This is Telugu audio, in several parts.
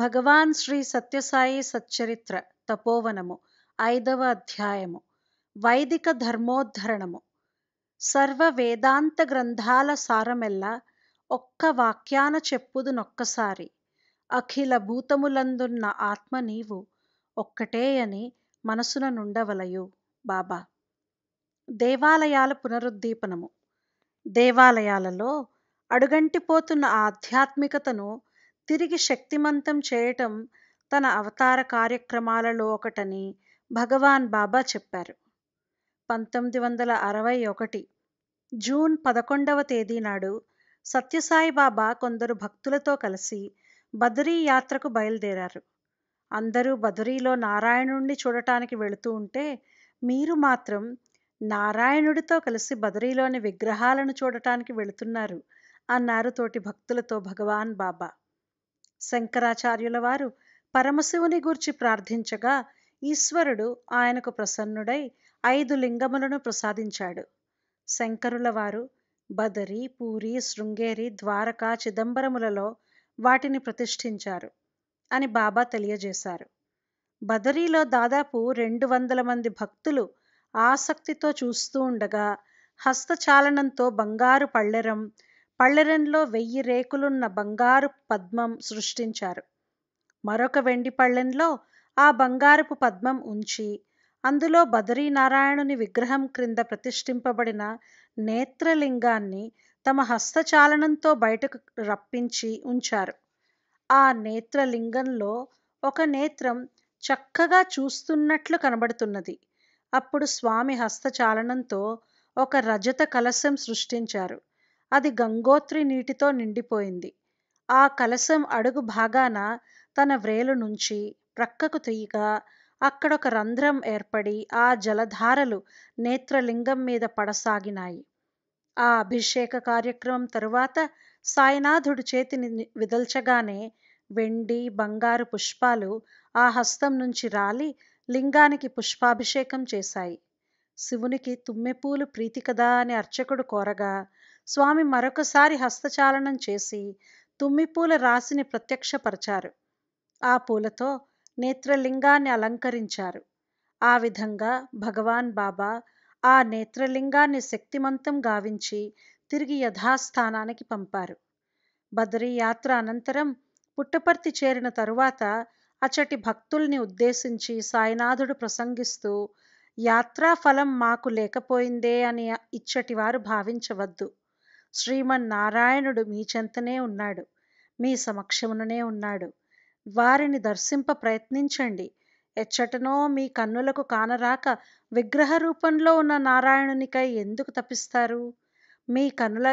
భగవాన్ శ్రీ సత్యసాయి సచ్చరిత్ర తపోవనము ఐదవ అధ్యాయము వైదిక ధర్మోద్ధరణము సర్వ వేదాంత గ్రంథాల సారమెల్లా ఒక్క వాక్యాన చెప్పుదు నొక్కసారి అఖిల భూతములందున్న ఆత్మ నీవు ఒక్కటే అని మనసున నుండవలయు బాబా దేవాలయాల పునరుద్దీపనము దేవాలయాలలో అడుగంటిపోతున్న ఆధ్యాత్మికతను తిరిగి శక్తిమంతం చేయటం తన అవతార కార్యక్రమాలలో ఒకటని భగవాన్ బాబా చెప్పారు పంతొమ్మిది వందల అరవై ఒకటి జూన్ పదకొండవ తేదీ నాడు సత్యసాయి బాబా కొందరు భక్తులతో కలిసి బదరీ యాత్రకు బయలుదేరారు అందరూ బదరీలో నారాయణుణ్ణి చూడటానికి వెళుతూ ఉంటే మీరు మాత్రం నారాయణుడితో కలిసి బదరీలోని విగ్రహాలను చూడటానికి వెళుతున్నారు అన్నారు తోటి భక్తులతో భగవాన్ బాబా శంకరాచార్యుల వారు పరమశివుని గూర్చి ప్రార్థించగా ఈశ్వరుడు ఆయనకు ప్రసన్నుడై ఐదు లింగములను ప్రసాదించాడు శంకరుల వారు బదరి పూరి శృంగేరి ద్వారకా చిదంబరములలో వాటిని ప్రతిష్ఠించారు అని బాబా తెలియజేశారు బదరీలో దాదాపు రెండు వందల మంది భక్తులు ఆసక్తితో చూస్తూ ఉండగా హస్తచాలనంతో బంగారు పళ్ళెరం పళ్ళెరంలో వెయ్యి రేకులున్న బంగారు పద్మం సృష్టించారు మరొక వెండి పళ్ళెన్లో ఆ బంగారపు పద్మం ఉంచి అందులో బదరీనారాయణుని విగ్రహం క్రింద ప్రతిష్ఠింపబడిన నేత్రలింగాన్ని తమ హస్తచాలనంతో బయటకు రప్పించి ఉంచారు ఆ నేత్రలింగంలో ఒక నేత్రం చక్కగా చూస్తున్నట్లు కనబడుతున్నది అప్పుడు స్వామి హస్తచాలనంతో ఒక రజత కలశం సృష్టించారు అది గంగోత్రి నీటితో నిండిపోయింది ఆ కలశం అడుగు భాగాన తన వ్రేలు నుంచి ప్రక్కకు తీయగా అక్కడొక రంధ్రం ఏర్పడి ఆ జలధారలు నేత్రలింగం మీద పడసాగినాయి ఆ అభిషేక కార్యక్రమం తరువాత సాయినాథుడు చేతిని విదల్చగానే వెండి బంగారు పుష్పాలు ఆ హస్తం నుంచి రాలి లింగానికి పుష్పాభిషేకం చేశాయి శివునికి తుమ్మెపూలు ప్రీతి కదా అని అర్చకుడు కోరగా స్వామి మరొకసారి హస్తచాలనం చేసి తుమ్మిపూల రాశిని ప్రత్యక్షపరచారు ఆ పూలతో నేత్రలింగాన్ని అలంకరించారు ఆ విధంగా భగవాన్ బాబా ఆ నేత్రలింగాన్ని శక్తిమంతం గావించి తిరిగి యథాస్థానానికి పంపారు బదరీ యాత్ర అనంతరం పుట్టపర్తి చేరిన తరువాత అచటి భక్తుల్ని ఉద్దేశించి సాయినాథుడు ప్రసంగిస్తూ యాత్రాఫలం మాకు లేకపోయిందే అని ఇచ్చటివారు భావించవద్దు శ్రీమన్నారాయణుడు మీ చెంతనే ఉన్నాడు మీ సమక్షముననే ఉన్నాడు వారిని దర్శింప ప్రయత్నించండి ఎచ్చటనో మీ కన్నులకు కానరాక విగ్రహ రూపంలో ఉన్న నారాయణునికై ఎందుకు తపిస్తారు మీ కనుల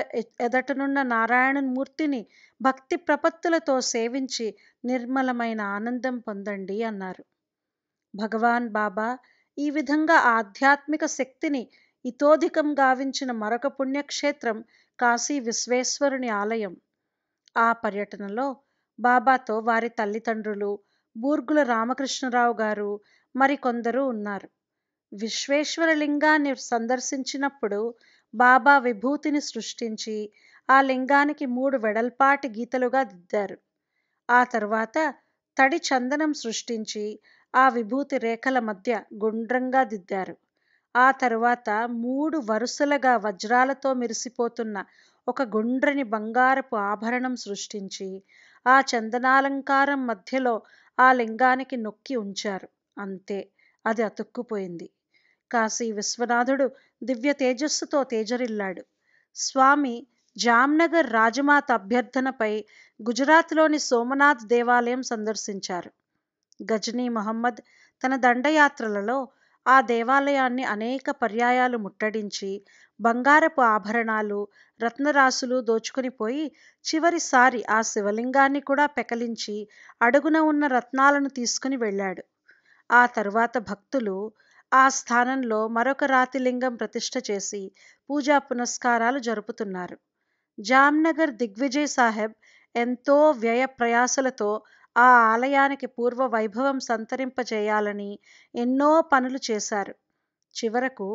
ఎదటనున్న నారాయణ మూర్తిని భక్తి ప్రపత్తులతో సేవించి నిర్మలమైన ఆనందం పొందండి అన్నారు భగవాన్ బాబా ఈ విధంగా ఆధ్యాత్మిక శక్తిని ఇతోధికం గావించిన మరొక పుణ్యక్షేత్రం కాశీ విశ్వేశ్వరుని ఆలయం ఆ పర్యటనలో బాబాతో వారి తల్లిదండ్రులు బూర్గుల రామకృష్ణరావు గారు మరికొందరు ఉన్నారు విశ్వేశ్వరలింగాన్ని సందర్శించినప్పుడు బాబా విభూతిని సృష్టించి ఆ లింగానికి మూడు వెడల్పాటి గీతలుగా దిద్దారు ఆ తర్వాత తడి చందనం సృష్టించి ఆ విభూతి రేఖల మధ్య గుండ్రంగా దిద్దారు ఆ తర్వాత మూడు వరుసలుగా వజ్రాలతో మెరిసిపోతున్న ఒక గుండ్రని బంగారపు ఆభరణం సృష్టించి ఆ చందనాలంకారం మధ్యలో ఆ లింగానికి నొక్కి ఉంచారు అంతే అది అతుక్కుపోయింది కాశీ విశ్వనాథుడు దివ్య తేజస్సుతో తేజరిల్లాడు స్వామి జామ్నగర్ రాజమాత అభ్యర్థనపై గుజరాత్లోని సోమనాథ్ దేవాలయం సందర్శించారు గజనీ మహమ్మద్ తన దండయాత్రలలో ఆ దేవాలయాన్ని అనేక పర్యాయాలు ముట్టడించి బంగారపు ఆభరణాలు రత్నరాశులు దోచుకుని పోయి చివరిసారి ఆ శివలింగాన్ని కూడా పెకలించి అడుగున ఉన్న రత్నాలను తీసుకుని వెళ్ళాడు ఆ తరువాత భక్తులు ఆ స్థానంలో మరొక రాతిలింగం ప్రతిష్ఠ చేసి పూజా పునస్కారాలు జరుపుతున్నారు జామ్నగర్ దిగ్విజయ్ సాహెబ్ ఎంతో వ్యయ ప్రయాసలతో ఆ ఆలయానికి పూర్వ వైభవం సంతరింపజేయాలని ఎన్నో పనులు చేశారు చివరకు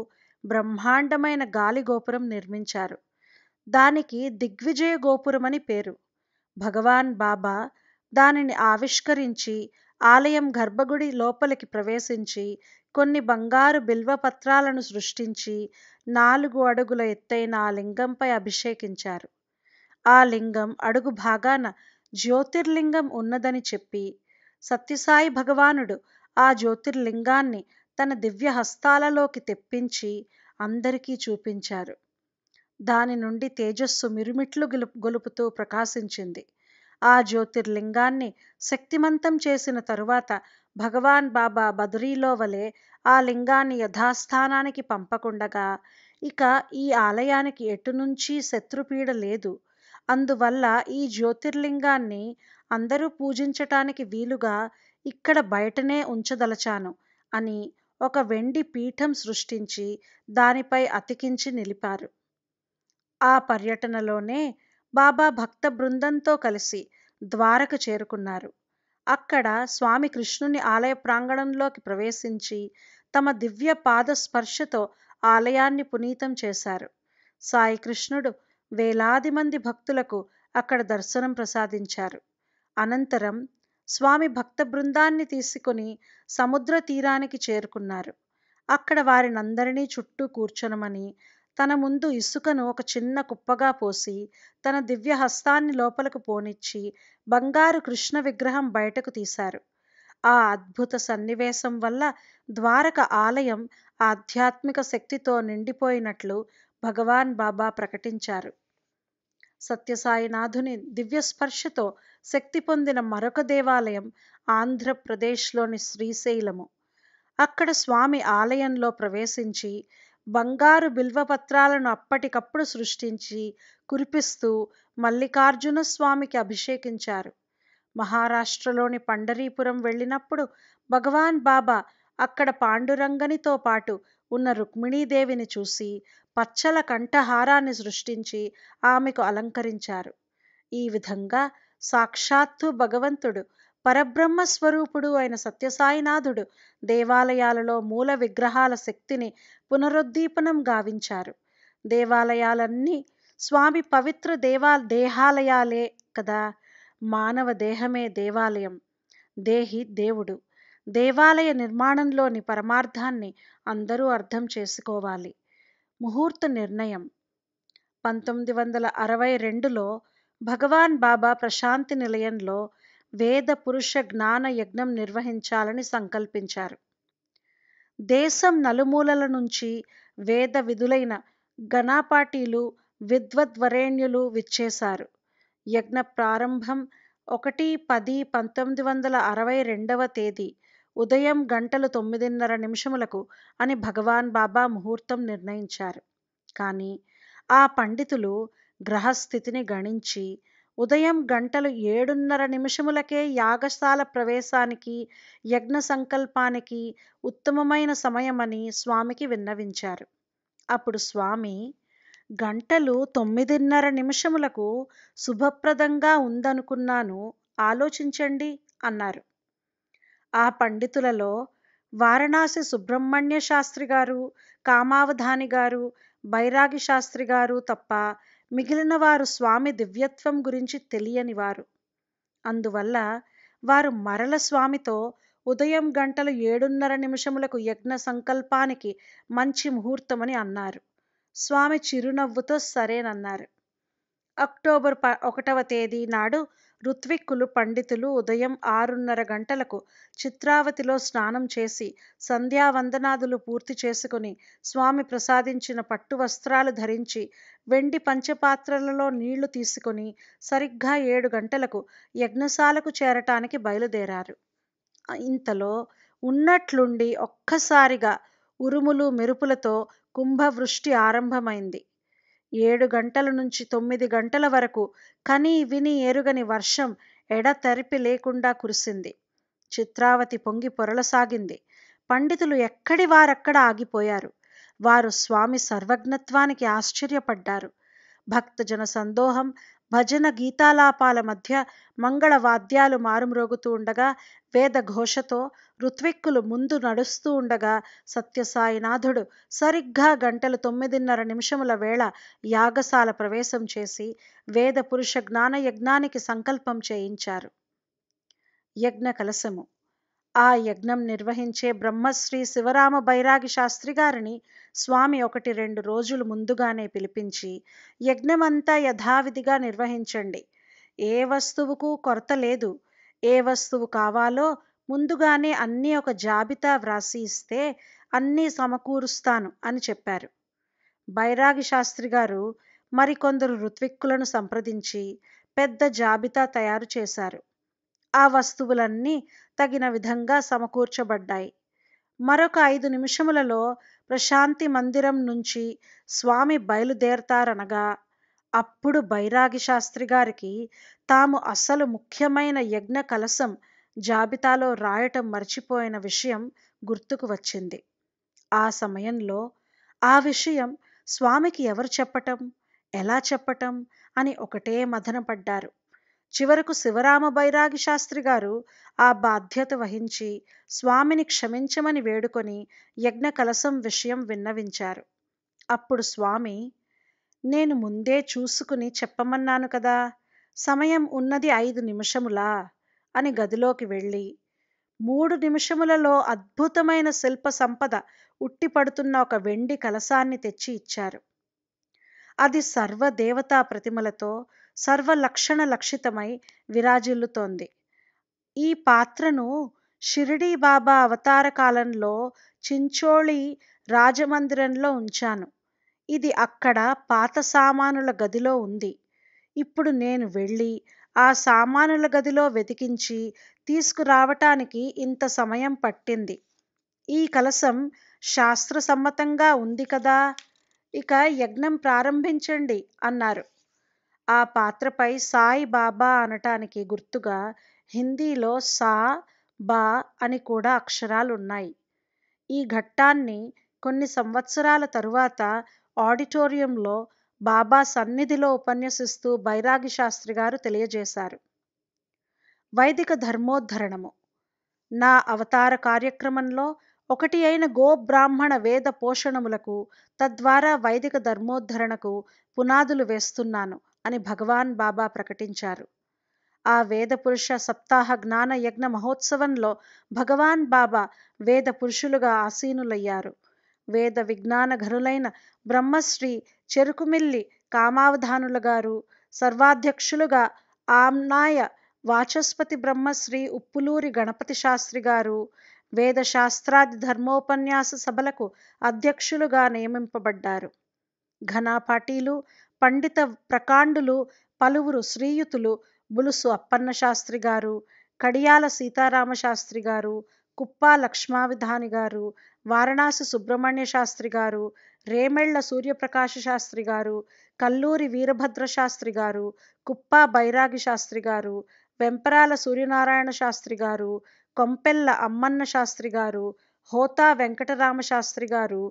బ్రహ్మాండమైన గాలి గోపురం నిర్మించారు దానికి దిగ్విజయ గోపురమని పేరు భగవాన్ బాబా దానిని ఆవిష్కరించి ఆలయం గర్భగుడి లోపలికి ప్రవేశించి కొన్ని బంగారు బిల్వపత్రాలను సృష్టించి నాలుగు అడుగుల ఎత్తైన ఆ లింగంపై అభిషేకించారు ఆ లింగం అడుగు భాగాన జ్యోతిర్లింగం ఉన్నదని చెప్పి సత్యసాయి భగవానుడు ఆ జ్యోతిర్లింగాన్ని తన దివ్య హస్తాలలోకి తెప్పించి అందరికీ చూపించారు దాని నుండి తేజస్సు మిరుమిట్లు గొలుపుతూ ప్రకాశించింది ఆ జ్యోతిర్లింగాన్ని శక్తిమంతం చేసిన తరువాత భగవాన్ బాబా బదరీలో వలె ఆ లింగాన్ని యథాస్థానానికి పంపకుండగా ఇక ఈ ఆలయానికి ఎటు నుంచి శత్రుపీడ లేదు అందువల్ల ఈ జ్యోతిర్లింగాన్ని అందరూ పూజించటానికి వీలుగా ఇక్కడ బయటనే ఉంచదలచాను అని ఒక వెండి పీఠం సృష్టించి దానిపై అతికించి నిలిపారు ఆ పర్యటనలోనే బాబా భక్త బృందంతో కలిసి ద్వారక చేరుకున్నారు అక్కడ స్వామి కృష్ణుని ఆలయ ప్రాంగణంలోకి ప్రవేశించి తమ దివ్య పాద స్పర్శతో ఆలయాన్ని పునీతం చేశారు సాయి కృష్ణుడు వేలాది మంది భక్తులకు అక్కడ దర్శనం ప్రసాదించారు అనంతరం స్వామి భక్త బృందాన్ని తీసుకుని సముద్ర తీరానికి చేరుకున్నారు అక్కడ వారినందరినీ చుట్టూ కూర్చొనమని తన ముందు ఇసుకను ఒక చిన్న కుప్పగా పోసి తన దివ్య హస్తాన్ని లోపలకు పోనిచ్చి బంగారు కృష్ణ విగ్రహం బయటకు తీశారు ఆ అద్భుత సన్నివేశం వల్ల ద్వారక ఆలయం ఆధ్యాత్మిక శక్తితో నిండిపోయినట్లు భగవాన్ బాబా ప్రకటించారు సత్యసాయినాథుని దివ్యస్పర్శతో శక్తి పొందిన మరొక దేవాలయం ఆంధ్రప్రదేశ్లోని శ్రీశైలము అక్కడ స్వామి ఆలయంలో ప్రవేశించి బంగారు బిల్వపత్రాలను అప్పటికప్పుడు సృష్టించి కురిపిస్తూ మల్లికార్జున స్వామికి అభిషేకించారు మహారాష్ట్రలోని పండరీపురం వెళ్ళినప్పుడు భగవాన్ బాబా అక్కడ పాండురంగనితో పాటు ఉన్న రుక్మిణీదేవిని చూసి పచ్చల కంఠహారాన్ని సృష్టించి ఆమెకు అలంకరించారు ఈ విధంగా సాక్షాత్తు భగవంతుడు పరబ్రహ్మ స్వరూపుడు అయిన సత్యసాయినాథుడు దేవాలయాలలో మూల విగ్రహాల శక్తిని పునరుద్దీపనం గావించారు దేవాలయాలన్నీ స్వామి పవిత్ర దేవా దేహాలయాలే కదా మానవ దేహమే దేవాలయం దేహి దేవుడు దేవాలయ నిర్మాణంలోని పరమార్థాన్ని అందరూ అర్థం చేసుకోవాలి ముహూర్త నిర్ణయం పంతొమ్మిది వందల అరవై రెండులో భగవాన్ బాబా ప్రశాంతి నిలయంలో వేద పురుష జ్ఞాన యజ్ఞం నిర్వహించాలని సంకల్పించారు దేశం నలుమూలల నుంచి వేద విధులైన గణాపాటీలు విద్వద్వరేణ్యులు విచ్చేశారు యజ్ఞ ప్రారంభం ఒకటి పది పంతొమ్మిది వందల అరవై రెండవ తేదీ ఉదయం గంటలు తొమ్మిదిన్నర నిమిషములకు అని భగవాన్ బాబా ముహూర్తం నిర్ణయించారు కానీ ఆ పండితులు గ్రహస్థితిని గణించి ఉదయం గంటలు ఏడున్నర నిమిషములకే యాగశాల ప్రవేశానికి యజ్ఞ సంకల్పానికి ఉత్తమమైన సమయమని స్వామికి విన్నవించారు అప్పుడు స్వామి గంటలు తొమ్మిదిన్నర నిమిషములకు శుభప్రదంగా ఉందనుకున్నాను ఆలోచించండి అన్నారు ఆ పండితులలో వారణాసి సుబ్రహ్మణ్య శాస్త్రి గారు కామావధాని గారు బైరాగి శాస్త్రి గారు తప్ప మిగిలిన వారు స్వామి దివ్యత్వం గురించి తెలియని వారు అందువల్ల వారు మరల స్వామితో ఉదయం గంటలు ఏడున్నర నిమిషములకు యజ్ఞ సంకల్పానికి మంచి ముహూర్తమని అన్నారు స్వామి చిరునవ్వుతో సరేనన్నారు అక్టోబర్ ప ఒకటవ తేదీ నాడు ఋత్విక్కులు పండితులు ఉదయం ఆరున్నర గంటలకు చిత్రావతిలో స్నానం చేసి సంధ్యావందనాదులు పూర్తి చేసుకుని స్వామి ప్రసాదించిన పట్టు వస్త్రాలు ధరించి వెండి పంచపాత్రలలో నీళ్లు తీసుకుని సరిగ్గా ఏడు గంటలకు యజ్ఞశాలకు చేరటానికి బయలుదేరారు ఇంతలో ఉన్నట్లుండి ఒక్కసారిగా ఉరుములు మెరుపులతో కుంభవృష్టి ఆరంభమైంది ఏడు గంటల నుంచి తొమ్మిది గంటల వరకు కని విని ఎరుగని వర్షం ఎడతెరిపి లేకుండా కురిసింది చిత్రావతి పొంగి పొరలసాగింది పండితులు ఎక్కడి వారక్కడ ఆగిపోయారు వారు స్వామి సర్వజ్ఞత్వానికి ఆశ్చర్యపడ్డారు భక్తజన సందోహం భజన గీతాలాపాల మధ్య మంగళ వాద్యాలు మారుమ్రోగుతూ ఉండగా వేద ఘోషతో ఋత్విక్కులు ముందు నడుస్తూ ఉండగా సత్యసాయినాథుడు సరిగ్గా గంటలు తొమ్మిదిన్నర నిమిషముల వేళ యాగశాల ప్రవేశం చేసి వేద పురుష జ్ఞాన యజ్ఞానికి సంకల్పం చేయించారు యజ్ఞ కలశము ఆ యజ్ఞం నిర్వహించే బ్రహ్మశ్రీ శివరామ బైరాగి శాస్త్రి గారిని స్వామి ఒకటి రెండు రోజులు ముందుగానే పిలిపించి యజ్ఞమంతా యథావిధిగా నిర్వహించండి ఏ వస్తువుకు కొరత లేదు ఏ వస్తువు కావాలో ముందుగానే అన్నీ ఒక జాబితా వ్రాసి ఇస్తే అన్నీ సమకూరుస్తాను అని చెప్పారు బైరాగి శాస్త్రి గారు మరికొందరు ఋత్విక్కులను సంప్రదించి పెద్ద జాబితా తయారు చేశారు ఆ వస్తువులన్నీ తగిన విధంగా సమకూర్చబడ్డాయి మరొక ఐదు నిమిషములలో ప్రశాంతి మందిరం నుంచి స్వామి బయలుదేరతారనగా అప్పుడు బైరాగి శాస్త్రి గారికి తాము అసలు ముఖ్యమైన యజ్ఞ కలసం జాబితాలో రాయటం మర్చిపోయిన విషయం గుర్తుకు వచ్చింది ఆ సమయంలో ఆ విషయం స్వామికి ఎవరు చెప్పటం ఎలా చెప్పటం అని ఒకటే మదనపడ్డారు చివరకు శివరామ బైరాగి శాస్త్రి గారు ఆ బాధ్యత వహించి స్వామిని క్షమించమని వేడుకొని యజ్ఞ కలసం విషయం విన్నవించారు అప్పుడు స్వామి నేను ముందే చూసుకుని చెప్పమన్నాను కదా సమయం ఉన్నది ఐదు నిమిషములా అని గదిలోకి వెళ్ళి మూడు నిమిషములలో అద్భుతమైన శిల్ప సంపద ఉట్టిపడుతున్న ఒక వెండి కలసాన్ని తెచ్చి ఇచ్చారు అది సర్వదేవతా ప్రతిమలతో సర్వలక్షణ లక్షితమై విరాజిల్లుతోంది ఈ పాత్రను షిరిడీ బాబా అవతార కాలంలో చించోళి రాజమందిరంలో ఉంచాను ఇది అక్కడ పాత సామానుల గదిలో ఉంది ఇప్పుడు నేను వెళ్ళి ఆ సామానుల గదిలో వెతికించి తీసుకురావటానికి ఇంత సమయం పట్టింది ఈ కలసం శాస్త్రసమ్మతంగా ఉంది కదా ఇక యజ్ఞం ప్రారంభించండి అన్నారు ఆ పాత్రపై సాయి బాబా అనటానికి గుర్తుగా హిందీలో సా బా అని కూడా అక్షరాలున్నాయి ఈ ఘట్టాన్ని కొన్ని సంవత్సరాల తరువాత ఆడిటోరియంలో బాబా సన్నిధిలో ఉపన్యసిస్తూ బైరాగి శాస్త్రి గారు తెలియజేశారు వైదిక ధర్మోద్ధరణము నా అవతార కార్యక్రమంలో ఒకటి అయిన గోబ్రాహ్మణ వేద పోషణములకు తద్వారా వైదిక ధర్మోద్ధరణకు పునాదులు వేస్తున్నాను అని భగవాన్ బాబా ప్రకటించారు ఆ వేద పురుష సప్తాహ జ్ఞాన యజ్ఞ మహోత్సవంలో భగవాన్ బాబా వేద పురుషులుగా ఆసీనులయ్యారు వేద విజ్ఞాన ఘనులైన బ్రహ్మశ్రీ చెరుకుమిల్లి కామావధానుల గారు సర్వాధ్యక్షులుగా ఆమ్నాయ వాచస్పతి బ్రహ్మశ్రీ ఉప్పులూరి గణపతి శాస్త్రి గారు వేద శాస్త్రాది ధర్మోపన్యాస సభలకు అధ్యక్షులుగా నియమింపబడ్డారు ఘనా పార్టీలు పండిత ప్రకాండులు పలువురు శ్రీయుతులు బులుసు అప్పన్న శాస్త్రి గారు కడియాల సీతారామ శాస్త్రి గారు కుప్పా లక్ష్మావిధాని గారు వారణాసి సుబ్రహ్మణ్య శాస్త్రి గారు రేమెళ్ల సూర్యప్రకాశ శాస్త్రి గారు కల్లూరి వీరభద్ర శాస్త్రి గారు కుప్పా బైరాగి శాస్త్రి గారు వెంపరాల సూర్యనారాయణ శాస్త్రి గారు కొంపెల్ల అమ్మన్న శాస్త్రి గారు హోతా వెంకటరామ శాస్త్రి గారు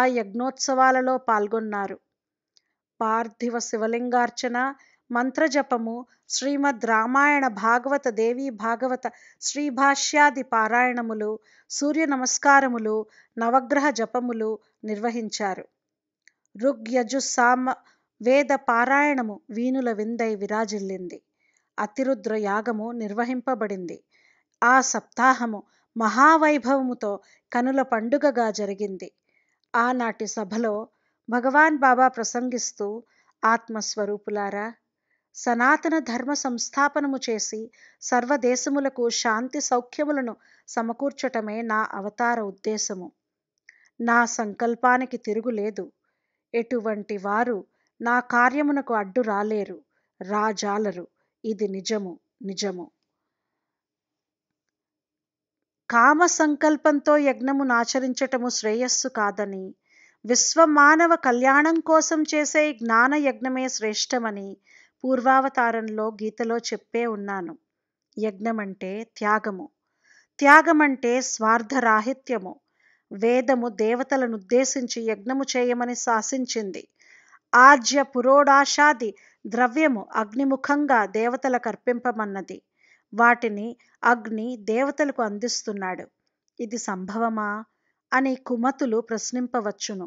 ఆ యజ్ఞోత్సవాలలో పాల్గొన్నారు పార్థివ శివలింగార్చన మంత్రజపము శ్రీమద్ రామాయణ భాగవత దేవి భాగవత శ్రీభాష్యాది పారాయణములు సూర్య నమస్కారములు నవగ్రహ జపములు నిర్వహించారు ఋగ్యజు సామ వేద పారాయణము వీణుల విందై విరాజిల్లింది అతిరుద్ర యాగము నిర్వహింపబడింది ఆ సప్తాహము మహావైభవముతో కనుల పండుగగా జరిగింది ఆనాటి సభలో భగవాన్ బాబా ప్రసంగిస్తూ ఆత్మస్వరూపులారా సనాతన ధర్మ సంస్థాపనము చేసి సర్వదేశములకు శాంతి సౌఖ్యములను సమకూర్చటమే నా అవతార ఉద్దేశము నా సంకల్పానికి తిరుగులేదు ఎటువంటి వారు నా కార్యమునకు అడ్డు రాలేరు రాజాలరు ఇది నిజము నిజము కామ సంకల్పంతో యజ్ఞమును ఆచరించటము శ్రేయస్సు కాదని విశ్వమానవ కళ్యాణం కోసం చేసే జ్ఞాన యజ్ఞమే శ్రేష్టమని పూర్వావతారంలో గీతలో చెప్పే ఉన్నాను యజ్ఞమంటే త్యాగము త్యాగమంటే స్వార్థరాహిత్యము వేదము దేవతలనుద్దేశించి యజ్ఞము చేయమని శాసించింది ఆజ్య పురోడాశాది ద్రవ్యము అగ్నిముఖంగా దేవతల కర్పింపమన్నది వాటిని అగ్ని దేవతలకు అందిస్తున్నాడు ఇది సంభవమా అనే కుమతులు ప్రశ్నింపవచ్చును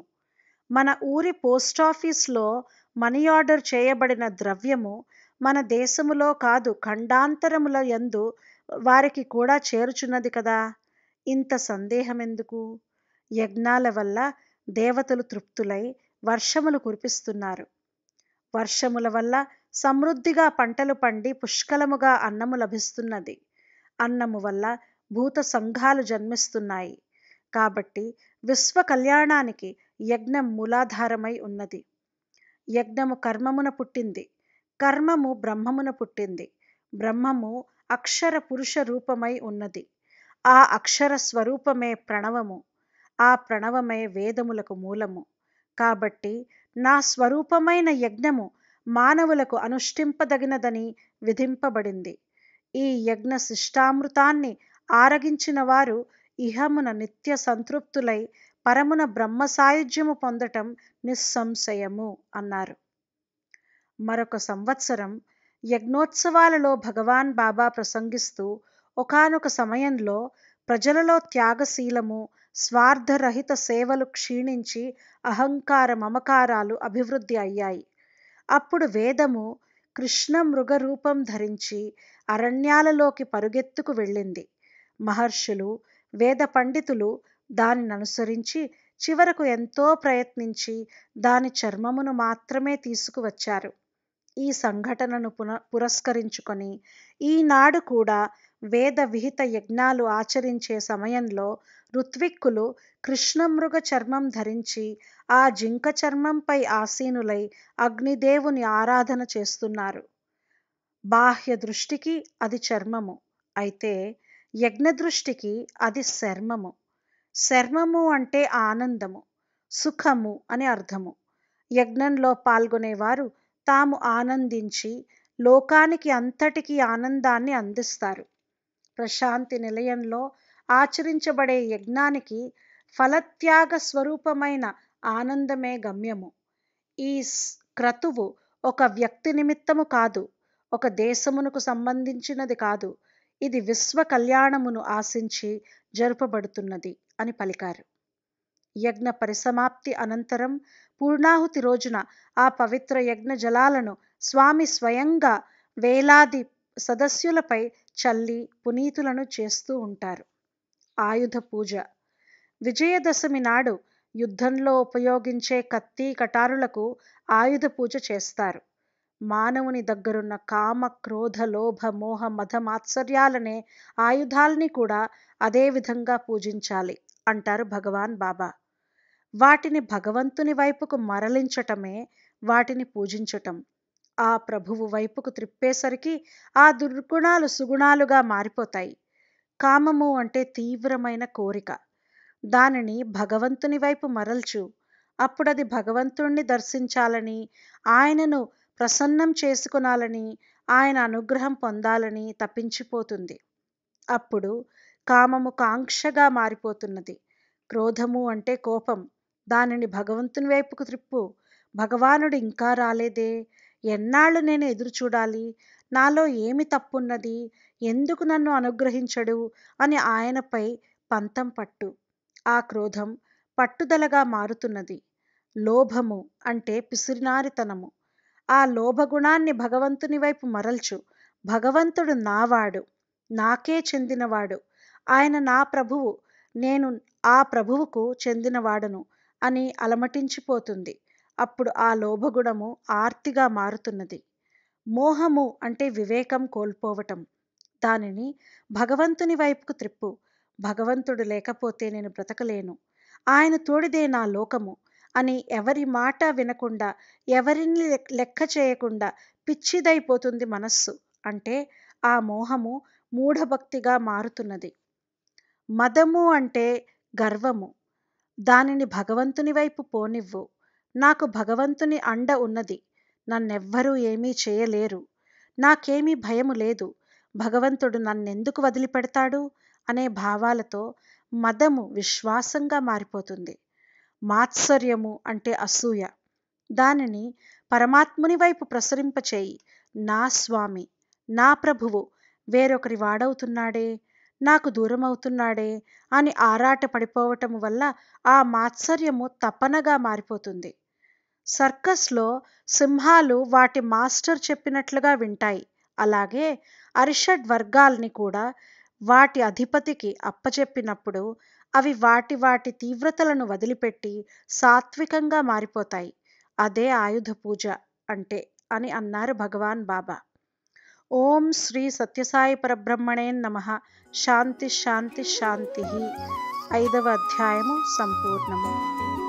మన ఊరి పోస్టాఫీస్లో మనీ ఆర్డర్ చేయబడిన ద్రవ్యము మన దేశములో కాదు ఖండాంతరముల యందు వారికి కూడా చేరుచున్నది కదా ఇంత సందేహం ఎందుకు యజ్ఞాల వల్ల దేవతలు తృప్తులై వర్షములు కురిపిస్తున్నారు వర్షముల వల్ల సమృద్ధిగా పంటలు పండి పుష్కలముగా అన్నము లభిస్తున్నది అన్నము వల్ల భూత సంఘాలు జన్మిస్తున్నాయి కాబట్టి విశ్వ కళ్యాణానికి యజ్ఞం మూలాధారమై ఉన్నది యజ్ఞము కర్మమున పుట్టింది కర్మము బ్రహ్మమున పుట్టింది బ్రహ్మము అక్షర పురుష రూపమై ఉన్నది ఆ అక్షర స్వరూపమే ప్రణవము ఆ ప్రణవమే వేదములకు మూలము కాబట్టి నా స్వరూపమైన యజ్ఞము మానవులకు అనుష్ఠింపదగినదని విధింపబడింది ఈ యజ్ఞ శిష్టామృతాన్ని ఆరగించిన వారు ఇహమున నిత్య సంతృప్తులై పరమున బ్రహ్మ సాయుధ్యము పొందటం నిస్సంశయము అన్నారు మరొక సంవత్సరం యజ్ఞోత్సవాలలో భగవాన్ బాబా ప్రసంగిస్తూ ఒకనొక సమయంలో ప్రజలలో త్యాగశీలము స్వార్థరహిత సేవలు క్షీణించి అహంకార మమకారాలు అభివృద్ధి అయ్యాయి అప్పుడు వేదము కృష్ణ మృగ రూపం ధరించి అరణ్యాలలోకి పరుగెత్తుకు వెళ్ళింది మహర్షులు వేద పండితులు దానిని అనుసరించి చివరకు ఎంతో ప్రయత్నించి దాని చర్మమును మాత్రమే తీసుకువచ్చారు ఈ సంఘటనను పున పురస్కరించుకొని ఈనాడు కూడా వేద విహిత యజ్ఞాలు ఆచరించే సమయంలో ఋత్విక్కులు కృష్ణమృగ చర్మం ధరించి ఆ జింక చర్మంపై ఆసీనులై అగ్నిదేవుని ఆరాధన చేస్తున్నారు బాహ్య దృష్టికి అది చర్మము అయితే యజ్ఞదృష్టికి అది శర్మము శర్మము అంటే ఆనందము సుఖము అని అర్థము యజ్ఞంలో పాల్గొనేవారు తాము ఆనందించి లోకానికి అంతటికీ ఆనందాన్ని అందిస్తారు ప్రశాంతి నిలయంలో ఆచరించబడే యజ్ఞానికి ఫలత్యాగ స్వరూపమైన ఆనందమే గమ్యము ఈ క్రతువు ఒక వ్యక్తి నిమిత్తము కాదు ఒక దేశమునకు సంబంధించినది కాదు ఇది విశ్వ కళ్యాణమును ఆశించి జరుపబడుతున్నది అని పలికారు యజ్ఞ పరిసమాప్తి అనంతరం పూర్ణాహుతి రోజున ఆ పవిత్ర యజ్ఞ జలాలను స్వామి స్వయంగా వేలాది సదస్యులపై చల్లి పునీతులను చేస్తూ ఉంటారు ఆయుధ పూజ విజయదశమి నాడు యుద్ధంలో ఉపయోగించే కత్తి కటారులకు ఆయుధ పూజ చేస్తారు మానవుని దగ్గరున్న కామ క్రోధ లోభ మోహ మధ మాత్సర్యాలనే ఆయుధాల్ని కూడా అదే విధంగా పూజించాలి అంటారు భగవాన్ బాబా వాటిని భగవంతుని వైపుకు మరలించటమే వాటిని పూజించటం ఆ ప్రభువు వైపుకు త్రిప్పేసరికి ఆ దుర్గుణాలు సుగుణాలుగా మారిపోతాయి కామము అంటే తీవ్రమైన కోరిక దానిని భగవంతుని వైపు మరల్చు అప్పుడది భగవంతుణ్ణి దర్శించాలని ఆయనను ప్రసన్నం చేసుకునాలని ఆయన అనుగ్రహం పొందాలని తప్పించిపోతుంది అప్పుడు కామము కాంక్షగా మారిపోతున్నది క్రోధము అంటే కోపం దానిని భగవంతుని వైపుకు త్రిప్పు భగవానుడు ఇంకా రాలేదే ఎన్నాళ్ళు నేను ఎదురు చూడాలి నాలో ఏమి తప్పున్నది ఎందుకు నన్ను అనుగ్రహించడు అని ఆయనపై పంతం పట్టు ఆ క్రోధం పట్టుదలగా మారుతున్నది లోభము అంటే పిసిరినారితనము ఆ లోభగుణాన్ని భగవంతుని వైపు మరల్చు భగవంతుడు నావాడు నాకే చెందినవాడు ఆయన నా ప్రభువు నేను ఆ ప్రభువుకు చెందినవాడను అని అలమటించిపోతుంది అప్పుడు ఆ లోభగుణము ఆర్తిగా మారుతున్నది మోహము అంటే వివేకం కోల్పోవటం దానిని భగవంతుని వైపుకు త్రిప్పు భగవంతుడు లేకపోతే నేను బ్రతకలేను ఆయన తోడిదే నా లోకము అని ఎవరి మాట వినకుండా ఎవరిని లెక్క చేయకుండా పిచ్చిదైపోతుంది మనస్సు అంటే ఆ మోహము మూఢభక్తిగా మారుతున్నది మదము అంటే గర్వము దానిని భగవంతుని వైపు పోనివ్వు నాకు భగవంతుని అండ ఉన్నది నన్నెవ్వరూ ఏమీ చేయలేరు నాకేమీ భయము లేదు భగవంతుడు నన్నెందుకు వదిలిపెడతాడు అనే భావాలతో మదము విశ్వాసంగా మారిపోతుంది మాత్సర్యము అంటే అసూయ దానిని పరమాత్ముని వైపు ప్రసరింపచేయి నా స్వామి నా ప్రభువు వేరొకరి వాడవుతున్నాడే నాకు దూరమవుతున్నాడే అని ఆరాట పడిపోవటం వల్ల ఆ మాత్సర్యము తపనగా మారిపోతుంది సర్కస్లో సింహాలు వాటి మాస్టర్ చెప్పినట్లుగా వింటాయి అలాగే అరిషడ్ వర్గాల్ని కూడా వాటి అధిపతికి అప్పచెప్పినప్పుడు అవి వాటి వాటి తీవ్రతలను వదిలిపెట్టి సాత్వికంగా మారిపోతాయి అదే ఆయుధ పూజ అంటే అని అన్నారు భగవాన్ బాబా ఓం శ్రీ సత్యసాయి పరబ్రహ్మణే నమ శాంతి శాంతి శాంతి ఐదవ అధ్యాయము సంపూర్ణము